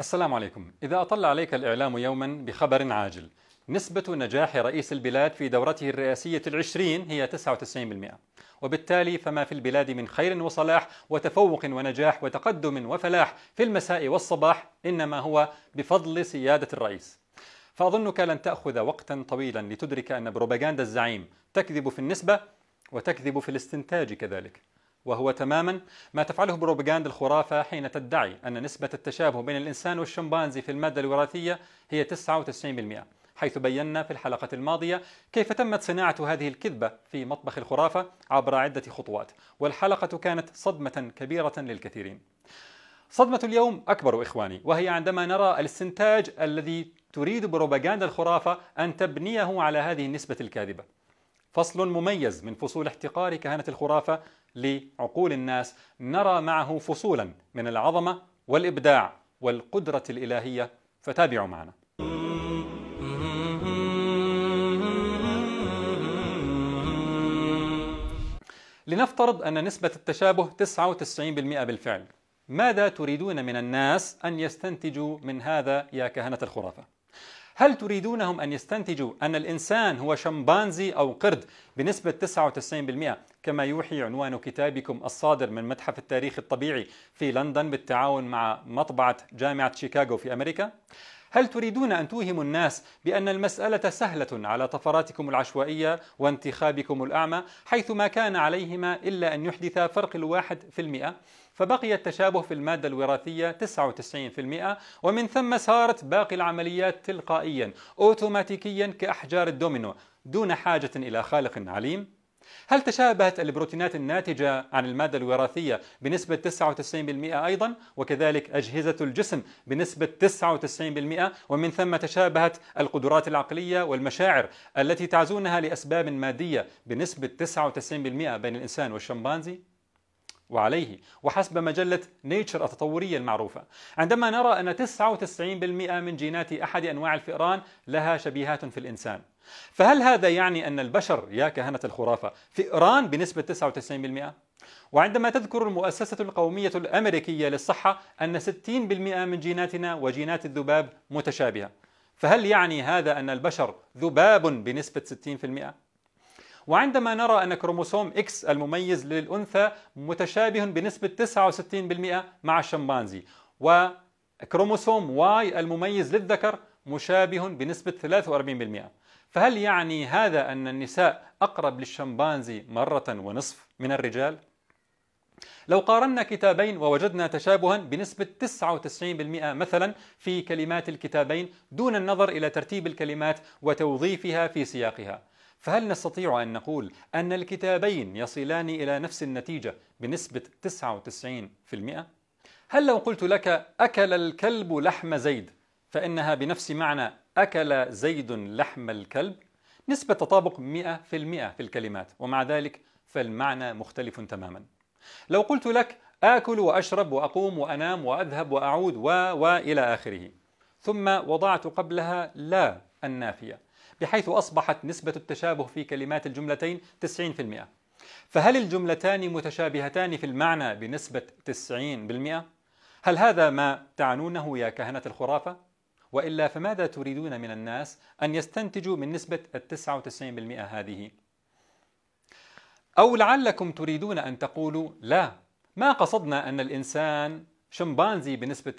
السلام عليكم إذا أطل عليك الإعلام يوما بخبر عاجل نسبة نجاح رئيس البلاد في دورته الرئاسية العشرين هي 99% وبالتالي فما في البلاد من خير وصلاح وتفوق ونجاح وتقدم وفلاح في المساء والصباح إنما هو بفضل سيادة الرئيس فأظنك لن تأخذ وقتا طويلا لتدرك أن بروباغاندا الزعيم تكذب في النسبة وتكذب في الاستنتاج كذلك وهو تماما ما تفعله بروباغاندا الخرافة حين تدعي أن نسبة التشابه بين الإنسان والشمبانزي في المادة الوراثية هي 99% حيث بينا في الحلقة الماضية كيف تمت صناعة هذه الكذبة في مطبخ الخرافة عبر عدة خطوات والحلقة كانت صدمة كبيرة للكثيرين صدمة اليوم أكبر إخواني وهي عندما نرى الاستنتاج الذي تريد بروباغاندا الخرافة أن تبنيه على هذه النسبة الكاذبة فصل مميز من فصول احتقار كهنة الخرافة لعقول الناس نرى معه فصولا من العظمه والابداع والقدره الالهيه فتابعوا معنا لنفترض أن نسبة التشابه 99% بالفعل ماذا تريدون من الناس أن يستنتجوا من هذا يا كهنة الخرافة؟ هل تريدونهم أن يستنتجوا أن الإنسان هو شمبانزي أو قرد بنسبة 99% كما يوحي عنوان كتابكم الصادر من متحف التاريخ الطبيعي في لندن بالتعاون مع مطبعة جامعة شيكاغو في أمريكا؟ هل تريدون أن توهموا الناس بأن المسألة سهلة على طفراتكم العشوائية وانتخابكم الأعمى حيث ما كان عليهما إلا أن يحدث فرق الواحد في المئة؟ فبقي التشابه في المادة الوراثية 99% ومن ثم سارت باقي العمليات تلقائيا أوتوماتيكيا كأحجار الدومينو دون حاجة إلى خالق عليم هل تشابهت البروتينات الناتجة عن المادة الوراثية بنسبة 99% أيضا وكذلك أجهزة الجسم بنسبة 99% ومن ثم تشابهت القدرات العقلية والمشاعر التي تعزونها لأسباب مادية بنسبة 99% بين الإنسان والشمبانزي؟ وعليه وحسب مجلة نيتشر التطورية المعروفة عندما نرى أن 99% من جينات أحد أنواع الفئران لها شبيهات في الإنسان فهل هذا يعني أن البشر يا كهنة الخرافة فئران بنسبة 99%؟ وعندما تذكر المؤسسة القومية الأمريكية للصحة أن 60% من جيناتنا وجينات الذباب متشابهة فهل يعني هذا أن البشر ذباب بنسبة 60%؟ وعندما نرى أن كروموسوم X المميز للأنثى متشابه بنسبة 69% مع الشمبانزي وكروموسوم Y المميز للذكر مشابه بنسبة 43% فهل يعني هذا أن النساء أقرب للشمبانزي مرة ونصف من الرجال؟ لو قارنا كتابين ووجدنا تشابها بنسبة 99% مثلا في كلمات الكتابين دون النظر إلى ترتيب الكلمات وتوظيفها في سياقها فهل نستطيع أن نقول أن الكتابين يصلان إلى نفس النتيجة بنسبة 99%؟ هل لو قلت لك أكل الكلب لحم زيد فإنها بنفس معنى أكل زيد لحم الكلب؟ نسبة تطابق 100% في الكلمات ومع ذلك فالمعنى مختلف تماما. لو قلت لك آكل وأشرب وأقوم وأنام وأذهب وأعود و وإلى آخره ثم وضعت قبلها لا النافية بحيث أصبحت نسبة التشابه في كلمات الجملتين 90% فهل الجملتان متشابهتان في المعنى بنسبة 90%؟ هل هذا ما تعنونه يا كهنة الخرافة؟ وإلا فماذا تريدون من الناس أن يستنتجوا من نسبة التسعة وتسعين بالمئة هذه؟ أو لعلكم تريدون أن تقولوا لا ما قصدنا أن الإنسان شمبانزي بنسبة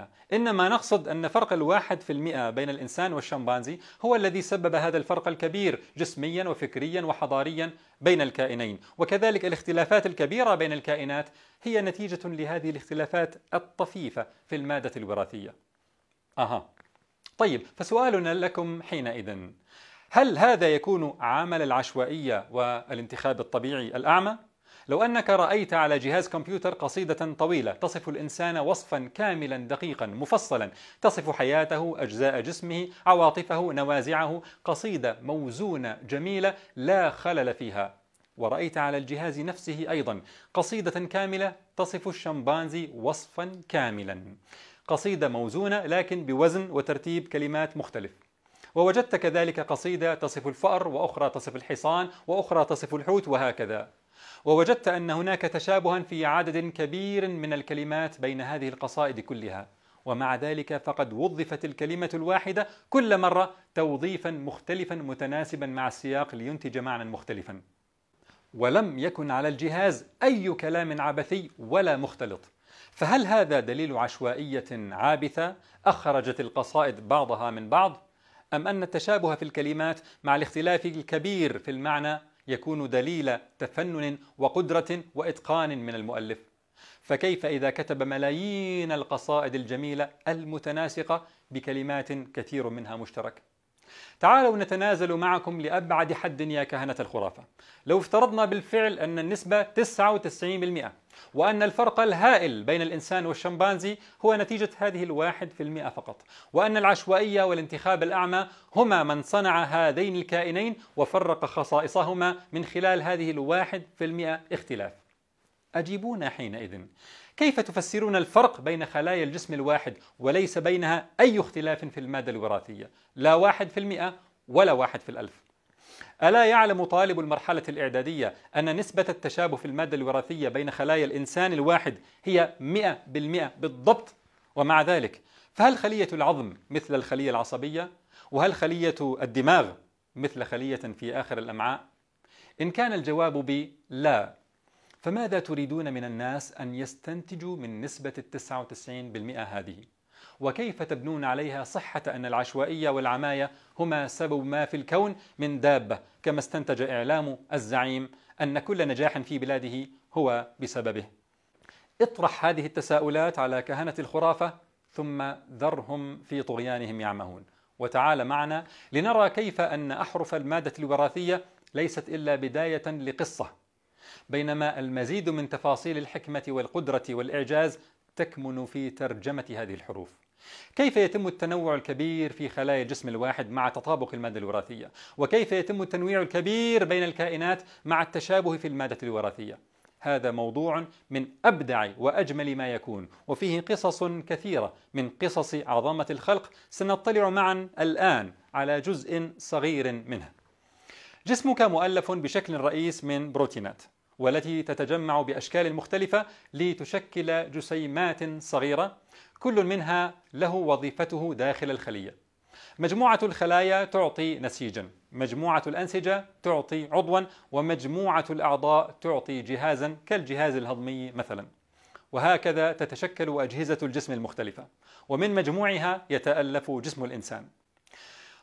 99% إنما نقصد أن فرق الواحد في المئة بين الإنسان والشمبانزي هو الذي سبب هذا الفرق الكبير جسميا وفكريا وحضاريا بين الكائنين وكذلك الاختلافات الكبيرة بين الكائنات هي نتيجة لهذه الاختلافات الطفيفة في المادة الوراثية أها طيب فسؤالنا لكم حينئذ هل هذا يكون عامل العشوائية والانتخاب الطبيعي الأعمى؟ لو أنك رأيت على جهاز كمبيوتر قصيدة طويلة تصف الإنسان وصفا كاملا دقيقا مفصلا تصف حياته أجزاء جسمه عواطفه نوازعه قصيدة موزونة جميلة لا خلل فيها ورأيت على الجهاز نفسه أيضا قصيدة كاملة تصف الشمبانزي وصفا كاملا قصيدة موزونة لكن بوزن وترتيب كلمات مختلف ووجدت كذلك قصيدة تصف الفأر وأخرى تصف الحصان وأخرى تصف الحوت وهكذا ووجدت أن هناك تشابها في عدد كبير من الكلمات بين هذه القصائد كلها ومع ذلك فقد وظفت الكلمة الواحدة كل مرة توظيفا مختلفا متناسبا مع السياق لينتج معنى مختلفا ولم يكن على الجهاز أي كلام عبثي ولا مختلط فهل هذا دليل عشوائية عابثة أخرجت القصائد بعضها من بعض؟ أم أن التشابه في الكلمات مع الاختلاف الكبير في المعنى يكون دليل تفنن وقدرة وإتقان من المؤلف فكيف إذا كتب ملايين القصائد الجميلة المتناسقة بكلمات كثير منها مشترك تعالوا نتنازل معكم لأبعد حد يا كهنة الخرافة لو افترضنا بالفعل أن النسبة 99% وأن الفرق الهائل بين الإنسان والشمبانزي هو نتيجة هذه الواحد في المئة فقط وأن العشوائية والانتخاب الأعمى هما من صنع هذين الكائنين وفرق خصائصهما من خلال هذه الواحد في المئة اختلاف أجيبونا حينئذ كيف تفسرون الفرق بين خلايا الجسم الواحد وليس بينها أي اختلاف في المادة الوراثية لا واحد في المئة ولا واحد في الألف ألا يعلم طالب المرحلة الإعدادية أن نسبة التشابه في المادة الوراثية بين خلايا الإنسان الواحد هي 100% بالضبط ومع ذلك فهل خلية العظم مثل الخلية العصبية؟ وهل خلية الدماغ مثل خلية في آخر الأمعاء؟ إن كان الجواب لا فماذا تريدون من الناس أن يستنتجوا من نسبة التسعة 99% هذه؟ وكيف تبنون عليها صحة أن العشوائية والعماية هما سبب ما في الكون من دابة كما استنتج إعلام الزعيم أن كل نجاح في بلاده هو بسببه اطرح هذه التساؤلات على كهنة الخرافة ثم ذرهم في طغيانهم يعمهون وتعال معنا لنرى كيف أن أحرف المادة الوراثية ليست إلا بداية لقصة بينما المزيد من تفاصيل الحكمة والقدرة والإعجاز تكمن في ترجمة هذه الحروف كيف يتم التنوع الكبير في خلايا الجسم الواحد مع تطابق المادة الوراثية؟ وكيف يتم التنويع الكبير بين الكائنات مع التشابه في المادة الوراثية؟ هذا موضوع من أبدع وأجمل ما يكون وفيه قصص كثيرة من قصص عظمة الخلق سنطلع معا الآن على جزء صغير منها جسمك مؤلف بشكل رئيس من بروتينات والتي تتجمع باشكال مختلفه لتشكل جسيمات صغيره كل منها له وظيفته داخل الخليه مجموعه الخلايا تعطي نسيجا مجموعه الانسجه تعطي عضوا ومجموعه الاعضاء تعطي جهازا كالجهاز الهضمي مثلا وهكذا تتشكل اجهزه الجسم المختلفه ومن مجموعها يتالف جسم الانسان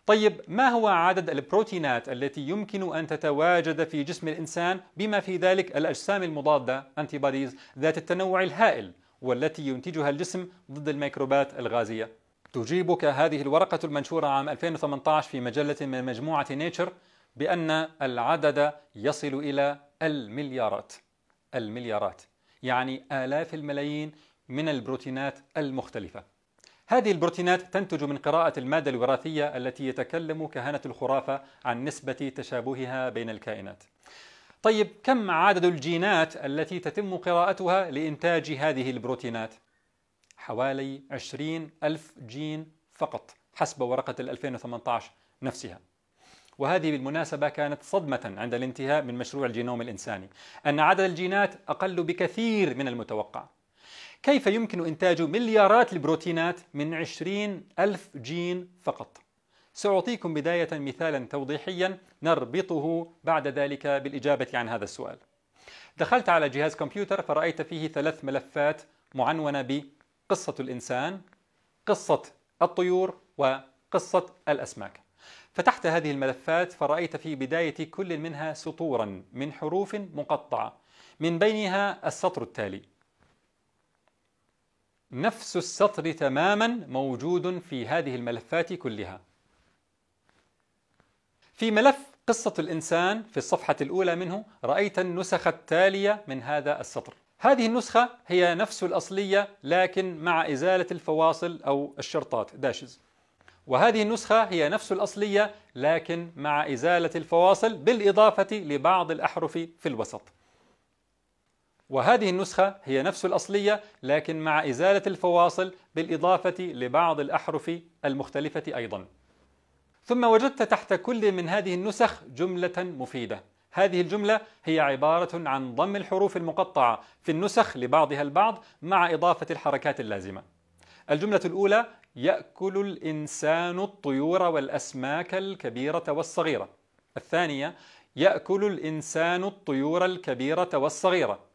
طيب ما هو عدد البروتينات التي يمكن أن تتواجد في جسم الإنسان بما في ذلك الأجسام المضادة antibodies ذات التنوع الهائل والتي ينتجها الجسم ضد الميكروبات الغازية تجيبك هذه الورقة المنشورة عام 2018 في مجلة من مجموعة نيتشر بأن العدد يصل إلى المليارات المليارات يعني آلاف الملايين من البروتينات المختلفة هذه البروتينات تنتج من قراءة المادة الوراثية التي يتكلم كهنة الخرافة عن نسبة تشابهها بين الكائنات. طيب كم عدد الجينات التي تتم قراءتها لإنتاج هذه البروتينات؟ حوالي 20 ألف جين فقط حسب ورقة 2018 نفسها وهذه بالمناسبة كانت صدمة عند الانتهاء من مشروع الجينوم الإنساني أن عدد الجينات أقل بكثير من المتوقع كيف يمكن إنتاج مليارات البروتينات من 20 ألف جين فقط؟ سأعطيكم بداية مثالا توضيحيا نربطه بعد ذلك بالإجابة عن هذا السؤال دخلت على جهاز كمبيوتر فرأيت فيه ثلاث ملفات معنونة بقصة الإنسان قصة الطيور وقصة الأسماك فتحت هذه الملفات فرأيت في بداية كل منها سطورا من حروف مقطعة من بينها السطر التالي نفس السطر تماما موجود في هذه الملفات كلها في ملف قصة الإنسان في الصفحة الأولى منه رأيت النسخة التالية من هذا السطر هذه النسخة هي نفس الأصلية لكن مع إزالة الفواصل أو الشرطات داشز وهذه النسخة هي نفس الأصلية لكن مع إزالة الفواصل بالإضافة لبعض الأحرف في الوسط وهذه النسخة هي نفس الأصلية لكن مع إزالة الفواصل بالإضافة لبعض الأحرف المختلفة أيضا ثم وجدت تحت كل من هذه النسخ جملة مفيدة هذه الجملة هي عبارة عن ضم الحروف المقطعة في النسخ لبعضها البعض مع إضافة الحركات اللازمة الجملة الأولى يأكل الإنسان الطيور والأسماك الكبيرة والصغيرة الثانية يأكل الإنسان الطيور الكبيرة والصغيرة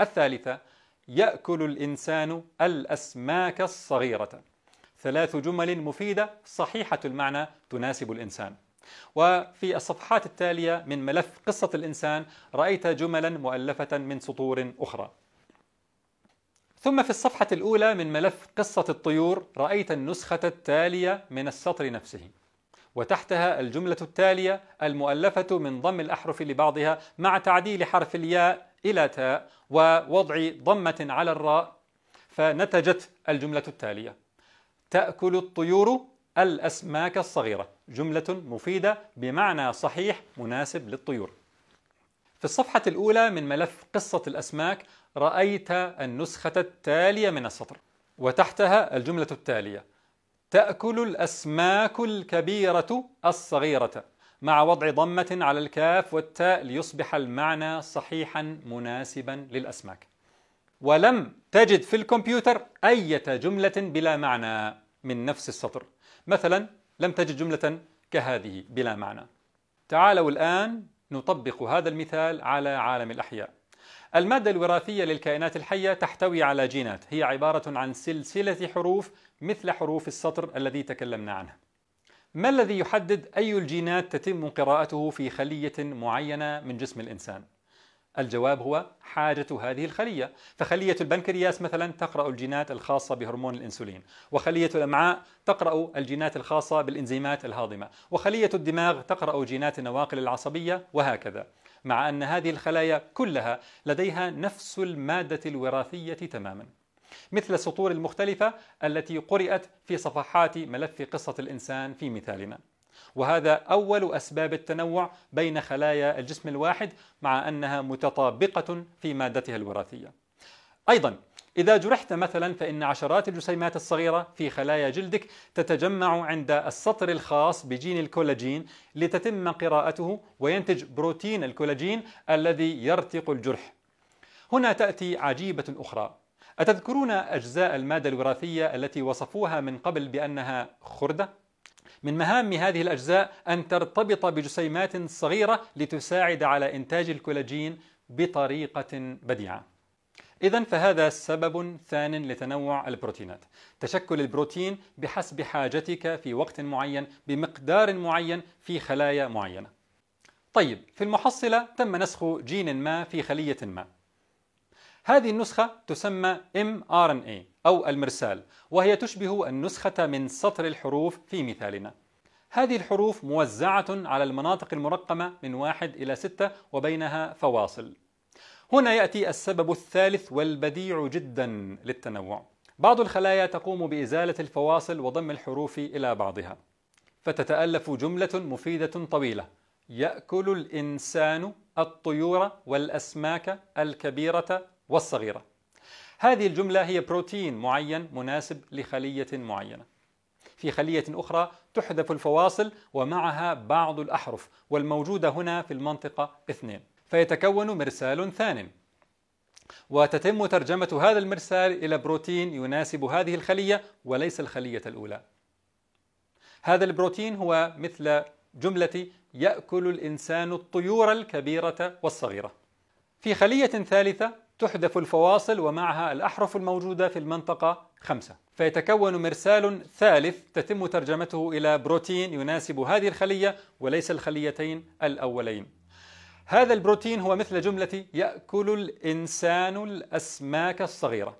الثالثة يأكل الإنسان الأسماك الصغيرة ثلاث جمل مفيدة صحيحة المعنى تناسب الإنسان وفي الصفحات التالية من ملف قصة الإنسان رأيت جملا مؤلفة من سطور أخرى ثم في الصفحة الأولى من ملف قصة الطيور رأيت النسخة التالية من السطر نفسه وتحتها الجملة التالية المؤلفة من ضم الأحرف لبعضها مع تعديل حرف الياء إلى تاء ووضع ضمة على الراء فنتجت الجملة التالية تأكل الطيور الأسماك الصغيرة جملة مفيدة بمعنى صحيح مناسب للطيور في الصفحة الأولى من ملف قصة الأسماك رأيت النسخة التالية من السطر وتحتها الجملة التالية تأكل الأسماك الكبيرة الصغيرة مع وضع ضمة على الكاف والتاء ليصبح المعنى صحيحا مناسبا للأسماك ولم تجد في الكمبيوتر أي جملة بلا معنى من نفس السطر مثلا لم تجد جملة كهذه بلا معنى تعالوا الآن نطبق هذا المثال على عالم الأحياء المادة الوراثية للكائنات الحية تحتوي على جينات هي عبارة عن سلسلة حروف مثل حروف السطر الذي تكلمنا عنه ما الذي يحدد أي الجينات تتم قراءته في خلية معينة من جسم الإنسان؟ الجواب هو حاجة هذه الخلية فخلية البنكرياس مثلا تقرأ الجينات الخاصة بهرمون الإنسولين وخلية الأمعاء تقرأ الجينات الخاصة بالإنزيمات الهاضمة وخلية الدماغ تقرأ جينات النواقل العصبية وهكذا مع أن هذه الخلايا كلها لديها نفس المادة الوراثية تماما مثل السطور المختلفة التي قرأت في صفحات ملف قصة الإنسان في مثالنا وهذا أول أسباب التنوع بين خلايا الجسم الواحد مع أنها متطابقة في مادتها الوراثية أيضا إذا جرحت مثلا فإن عشرات الجسيمات الصغيرة في خلايا جلدك تتجمع عند السطر الخاص بجين الكولاجين لتتم قراءته وينتج بروتين الكولاجين الذي يرتق الجرح. هنا تأتي عجيبة أخرى. أتذكرون أجزاء المادة الوراثية التي وصفوها من قبل بأنها خردة؟ من مهام هذه الأجزاء أن ترتبط بجسيمات صغيرة لتساعد على إنتاج الكولاجين بطريقة بديعة. إذا فهذا سبب ثان لتنوع البروتينات. تشكل البروتين بحسب حاجتك في وقت معين بمقدار معين في خلايا معينة. طيب، في المحصلة تم نسخ جين ما في خلية ما. هذه النسخة تسمى mRNA أو المرسال، وهي تشبه النسخة من سطر الحروف في مثالنا. هذه الحروف موزعة على المناطق المرقمة من واحد إلى ستة وبينها فواصل. هنا يأتي السبب الثالث والبديع جدا للتنوع بعض الخلايا تقوم بإزالة الفواصل وضم الحروف إلى بعضها فتتألف جملة مفيدة طويلة يأكل الإنسان الطيور والأسماك الكبيرة والصغيرة هذه الجملة هي بروتين معين مناسب لخلية معينة في خلية أخرى تحذف الفواصل ومعها بعض الأحرف والموجودة هنا في المنطقة اثنين فيتكون مرسال ثان وتتم ترجمة هذا المرسال إلى بروتين يناسب هذه الخلية وليس الخلية الأولى هذا البروتين هو مثل جملة يأكل الإنسان الطيور الكبيرة والصغيرة في خلية ثالثة تحذف الفواصل ومعها الأحرف الموجودة في المنطقة خمسة فيتكون مرسال ثالث تتم ترجمته إلى بروتين يناسب هذه الخلية وليس الخليتين الأولين هذا البروتين هو مثل جملة يأكل الإنسان الأسماك الصغيرة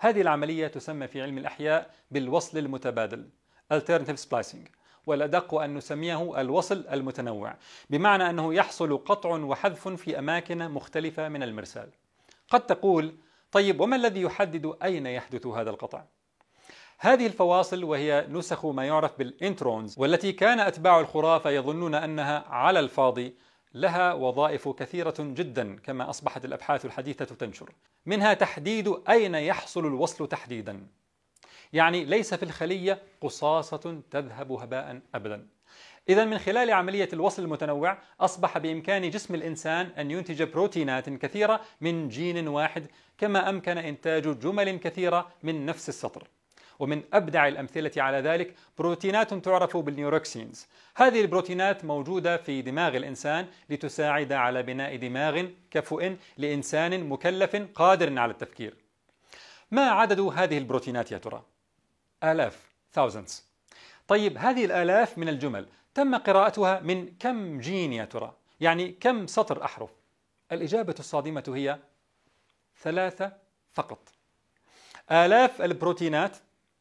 هذه العملية تسمى في علم الأحياء بالوصل المتبادل alternative splicing والأدق أن نسميه الوصل المتنوع بمعنى أنه يحصل قطع وحذف في أماكن مختلفة من المرسال قد تقول طيب وما الذي يحدد أين يحدث هذا القطع؟ هذه الفواصل وهي نسخ ما يعرف بالإنترونز والتي كان أتباع الخرافة يظنون أنها على الفاضي لها وظائف كثيرة جدا كما أصبحت الأبحاث الحديثة تنشر منها تحديد أين يحصل الوصل تحديدا يعني ليس في الخلية قصاصة تذهب هباء أبدا إذا من خلال عملية الوصل المتنوع أصبح بإمكان جسم الإنسان أن ينتج بروتينات كثيرة من جين واحد كما أمكن إنتاج جمل كثيرة من نفس السطر ومن أبدع الأمثلة على ذلك بروتينات تعرف بالنيوروكسينز هذه البروتينات موجودة في دماغ الإنسان لتساعد على بناء دماغ كفؤ لإنسان مكلف قادر على التفكير ما عدد هذه البروتينات يا ترى؟ آلاف thousands طيب هذه الآلاف من الجمل تم قراءتها من كم جين يا ترى؟ يعني كم سطر أحرف؟ الإجابة الصادمة هي ثلاثة فقط آلاف البروتينات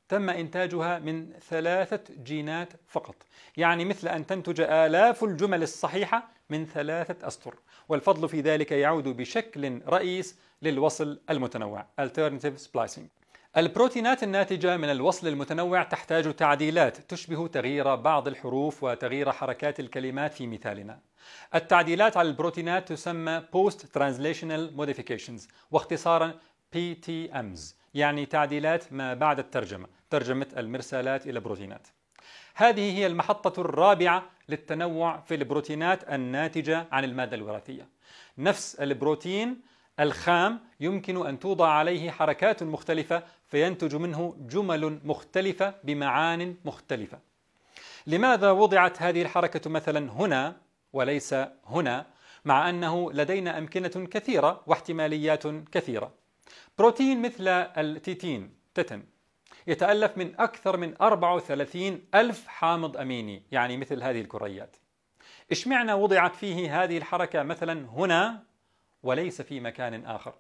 تم إنتاجها من ثلاثة جينات فقط يعني مثل أن تنتج آلاف الجمل الصحيحة من ثلاثة أسطر والفضل في ذلك يعود بشكل رئيس للوصل المتنوع Alternative Splicing البروتينات الناتجة من الوصل المتنوع تحتاج تعديلات تشبه تغيير بعض الحروف وتغيير حركات الكلمات في مثالنا. التعديلات على البروتينات تسمى Post Translational Modifications واختصارا PTMs يعني تعديلات ما بعد الترجمة ترجمة المرسالات إلى بروتينات هذه هي المحطة الرابعة للتنوع في البروتينات الناتجة عن المادة الوراثية نفس البروتين الخام يمكن أن توضع عليه حركات مختلفة فينتج منه جمل مختلفة بمعان مختلفة لماذا وضعت هذه الحركة مثلا هنا وليس هنا مع أنه لدينا أمكنة كثيرة واحتماليات كثيرة بروتين مثل التيتين تتن يتألف من أكثر من 34 ألف حامض أميني يعني مثل هذه الكريات إشمعنا وضعت فيه هذه الحركة مثلا هنا وليس في مكان آخر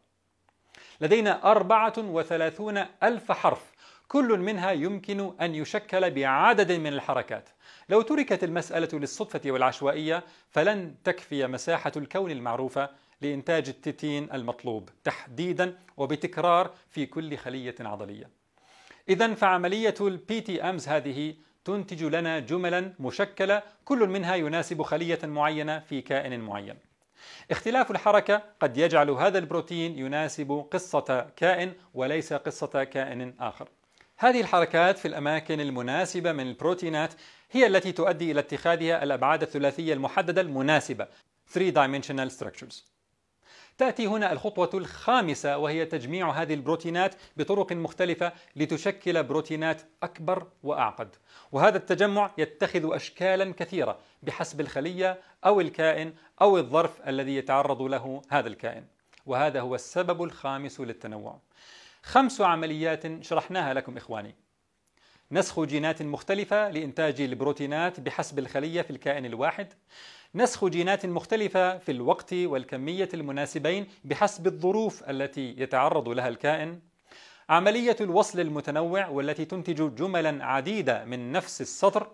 لدينا 34 ألف حرف كل منها يمكن أن يشكل بعدد من الحركات لو تركت المسألة للصدفة والعشوائية فلن تكفي مساحة الكون المعروفة لإنتاج التيتين المطلوب تحديدا وبتكرار في كل خلية عضلية إذا فعملية البي تي أمز هذه تنتج لنا جملا مشكلة كل منها يناسب خلية معينة في كائن معين اختلاف الحركة قد يجعل هذا البروتين يناسب قصة كائن وليس قصة كائن آخر هذه الحركات في الأماكن المناسبة من البروتينات هي التي تؤدي إلى اتخاذها الأبعاد الثلاثية المحددة المناسبة 3 dimensional structures تأتي هنا الخطوة الخامسة وهي تجميع هذه البروتينات بطرق مختلفة لتشكل بروتينات أكبر وأعقد وهذا التجمع يتخذ أشكالا كثيرة بحسب الخلية أو الكائن أو الظرف الذي يتعرض له هذا الكائن وهذا هو السبب الخامس للتنوع خمس عمليات شرحناها لكم إخواني نسخ جينات مختلفة لإنتاج البروتينات بحسب الخلية في الكائن الواحد نسخ جينات مختلفة في الوقت والكمية المناسبين بحسب الظروف التي يتعرض لها الكائن عملية الوصل المتنوع والتي تنتج جملا عديدة من نفس السطر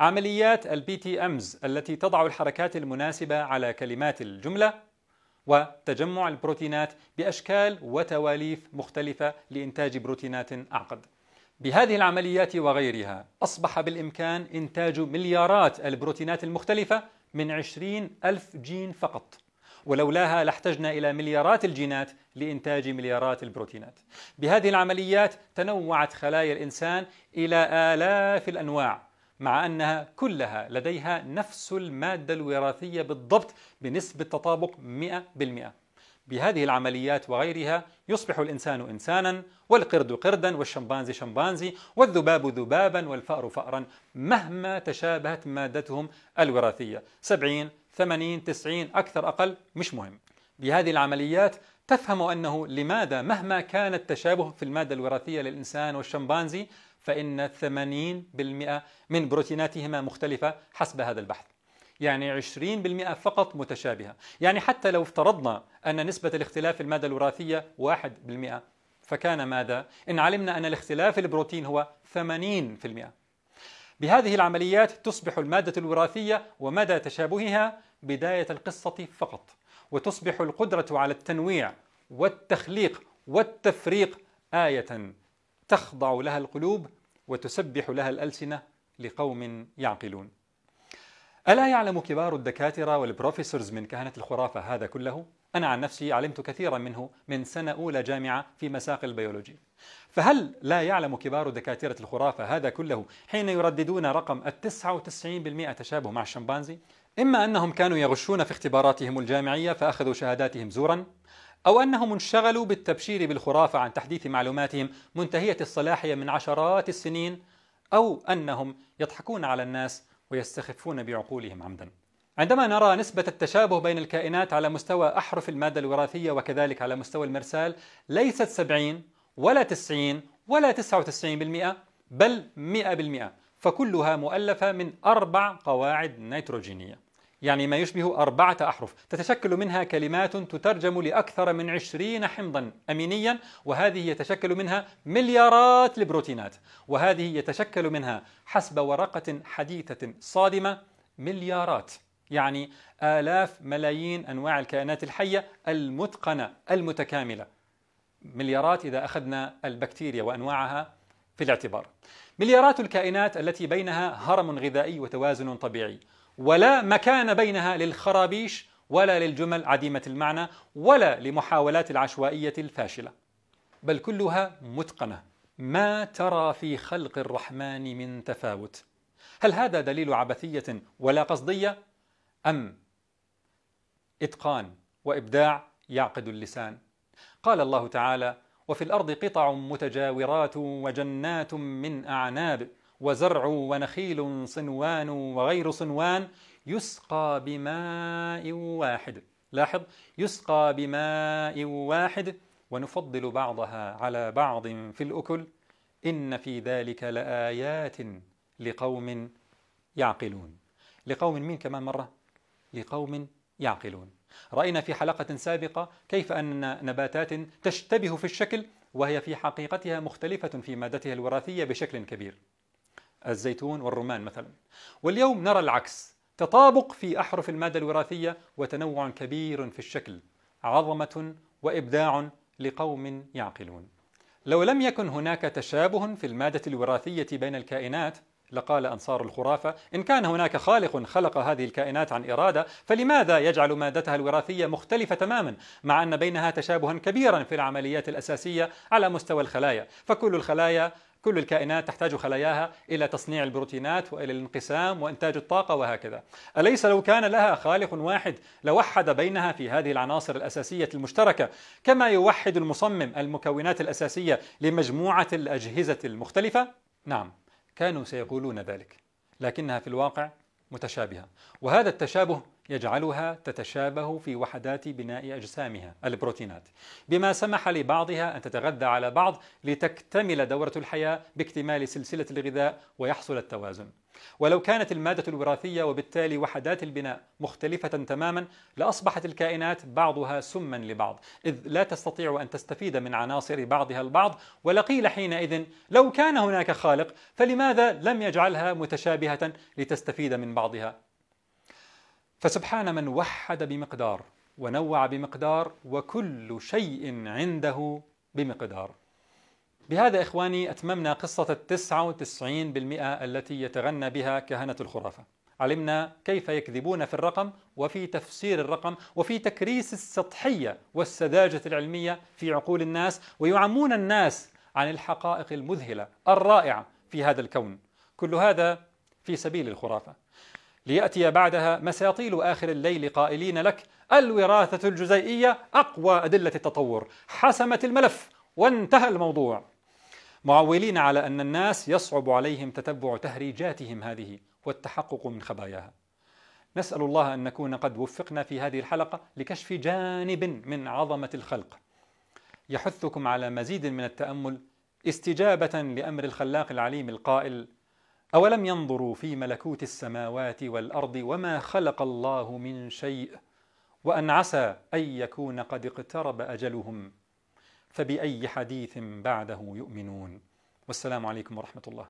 عمليات البي تي امز التي تضع الحركات المناسبة على كلمات الجملة وتجمع البروتينات بأشكال وتواليف مختلفة لإنتاج بروتينات أعقد بهذه العمليات وغيرها أصبح بالإمكان إنتاج مليارات البروتينات المختلفة من 20 ألف جين فقط ولولاها لاحتجنا إلى مليارات الجينات لإنتاج مليارات البروتينات بهذه العمليات تنوعت خلايا الإنسان إلى آلاف الأنواع مع أنها كلها لديها نفس المادة الوراثية بالضبط بنسبة تطابق 100% بهذه العمليات وغيرها يصبح الانسان انسانا والقرد قردا والشمبانزي شمبانزي والذباب ذبابا والفأر فأرا مهما تشابهت مادتهم الوراثية 70 80 90 أكثر أقل مش مهم بهذه العمليات تفهم أنه لماذا مهما كان التشابه في المادة الوراثية للإنسان والشمبانزي فإن 80% من بروتيناتهما مختلفة حسب هذا البحث يعني 20% فقط متشابهة يعني حتى لو افترضنا أن نسبة الاختلاف المادة الوراثية 1% فكان ماذا؟ إن علمنا أن الاختلاف البروتين هو 80% بهذه العمليات تصبح المادة الوراثية ومدى تشابهها بداية القصة فقط وتصبح القدرة على التنويع والتخليق والتفريق آية تخضع لها القلوب وتسبح لها الألسنة لقوم يعقلون ألا يعلم كبار الدكاترة والبروفيسورز من كهنة الخرافة هذا كله؟ أنا عن نفسي علمت كثيرا منه من سنة أولى جامعة في مساق البيولوجي فهل لا يعلم كبار دكاترة الخرافة هذا كله حين يرددون رقم التسعة وتسعين بالمئة تشابه مع الشمبانزي؟ إما أنهم كانوا يغشون في اختباراتهم الجامعية فأخذوا شهاداتهم زورا أو أنهم انشغلوا بالتبشير بالخرافة عن تحديث معلوماتهم منتهية الصلاحية من عشرات السنين أو أنهم يضحكون على الناس ويستخفون بعقولهم عمدا عندما نرى نسبة التشابه بين الكائنات على مستوى أحرف المادة الوراثية وكذلك على مستوى المرسال ليست 70 ولا 90 ولا 99% بل 100% فكلها مؤلفة من أربع قواعد نيتروجينية يعني ما يشبه أربعة أحرف تتشكل منها كلمات تترجم لأكثر من عشرين حمضا أمينيا وهذه يتشكل منها مليارات البروتينات وهذه يتشكل منها حسب ورقة حديثة صادمة مليارات يعني آلاف ملايين أنواع الكائنات الحية المتقنة المتكاملة مليارات إذا أخذنا البكتيريا وأنواعها في الاعتبار مليارات الكائنات التي بينها هرم غذائي وتوازن طبيعي ولا مكان بينها للخرابيش ولا للجمل عديمة المعنى ولا لمحاولات العشوائية الفاشلة بل كلها متقنة ما ترى في خلق الرحمن من تفاوت هل هذا دليل عبثية ولا قصدية أم إتقان وإبداع يعقد اللسان قال الله تعالى وفي الأرض قطع متجاورات وجنات من أعناب وزرع ونخيل صنوان وغير صنوان يسقى بماء واحد لاحظ يسقى بماء واحد ونفضل بعضها على بعض في الأكل إن في ذلك لآيات لقوم يعقلون لقوم مين كمان مرة؟ لقوم يعقلون رأينا في حلقة سابقة كيف أن نباتات تشتبه في الشكل وهي في حقيقتها مختلفة في مادتها الوراثية بشكل كبير الزيتون والرمان مثلا واليوم نرى العكس تطابق في أحرف المادة الوراثية وتنوع كبير في الشكل عظمة وإبداع لقوم يعقلون لو لم يكن هناك تشابه في المادة الوراثية بين الكائنات لقال أنصار الخرافة إن كان هناك خالق خلق هذه الكائنات عن إرادة فلماذا يجعل مادتها الوراثية مختلفة تماما مع أن بينها تشابها كبيرا في العمليات الأساسية على مستوى الخلايا فكل الخلايا كل الكائنات تحتاج خلاياها إلى تصنيع البروتينات وإلى الانقسام وإنتاج الطاقة وهكذا أليس لو كان لها خالق واحد لوحد بينها في هذه العناصر الأساسية المشتركة كما يوحد المصمم المكونات الأساسية لمجموعة الأجهزة المختلفة؟ نعم كانوا سيقولون ذلك لكنها في الواقع متشابهة وهذا التشابه يجعلها تتشابه في وحدات بناء أجسامها البروتينات بما سمح لبعضها أن تتغذى على بعض لتكتمل دورة الحياة باكتمال سلسلة الغذاء ويحصل التوازن ولو كانت المادة الوراثية وبالتالي وحدات البناء مختلفة تماما لأصبحت الكائنات بعضها سما لبعض إذ لا تستطيع أن تستفيد من عناصر بعضها البعض ولقيل حينئذ لو كان هناك خالق فلماذا لم يجعلها متشابهة لتستفيد من بعضها فسبحان من وحد بمقدار ونوع بمقدار وكل شيء عنده بمقدار بهذا إخواني أتممنا قصة التسعة وتسعين بالمئة التي يتغنى بها كهنة الخرافة علمنا كيف يكذبون في الرقم وفي تفسير الرقم وفي تكريس السطحية والسذاجة العلمية في عقول الناس ويعمون الناس عن الحقائق المذهلة الرائعة في هذا الكون كل هذا في سبيل الخرافة ليأتي بعدها مساطيل آخر الليل قائلين لك الوراثة الجزيئية أقوى أدلة التطور حسمت الملف وانتهى الموضوع معولين على أن الناس يصعب عليهم تتبع تهريجاتهم هذه والتحقق من خباياها نسأل الله أن نكون قد وفقنا في هذه الحلقة لكشف جانب من عظمة الخلق يحثكم على مزيد من التأمل استجابة لأمر الخلاق العليم القائل أولم ينظروا في ملكوت السماوات والأرض وما خلق الله من شيء وأن عسى أن يكون قد اقترب أجلهم فبأي حديث بعده يؤمنون والسلام عليكم ورحمة الله